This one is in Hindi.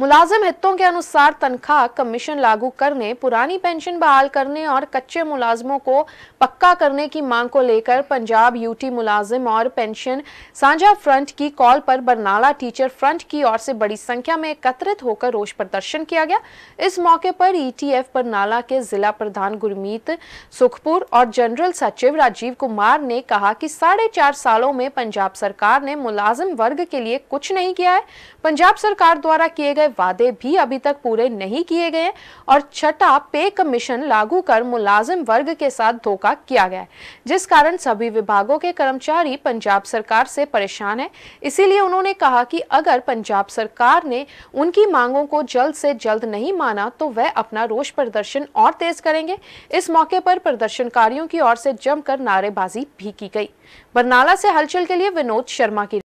मुलाजिम हितों के अनुसार तनख्वाह कमीशन लागू करने पुरानी पेंशन बहाल करने और कच्चे मुलाजमों को पक्का करने की मांग को लेकर पंजाब यूटी मुलाजिम और पेंशन साझा फ्रंट की कॉल पर बरनाला टीचर फ्रंट की ओर से बड़ी संख्या में एकत्रित होकर रोष प्रदर्शन किया गया इस मौके पर ईटीएफ e बरनाला के जिला प्रधान गुरमीत सुखपुर और जनरल सचिव राजीव कुमार ने कहा कि साढ़े चार सालों में पंजाब सरकार ने मुलाजिम वर्ग के लिए कुछ नहीं किया है पंजाब सरकार द्वारा किए गए गए वादे भी अभी तक पूरे नहीं किए गए और छठा पे कमीशन लागू कर मुलाजिम वर्ग के साथ धोखा किया गया जिस कारण सभी विभागों के कर्मचारी पंजाब सरकार से परेशान है इसीलिए उन्होंने कहा कि अगर पंजाब सरकार ने उनकी मांगों को जल्द से जल्द नहीं माना तो वह अपना रोष प्रदर्शन और तेज करेंगे इस मौके पर प्रदर्शनकारियों की ओर से जमकर नारेबाजी भी की गई बरनाला से हलचल के लिए विनोद शर्मा की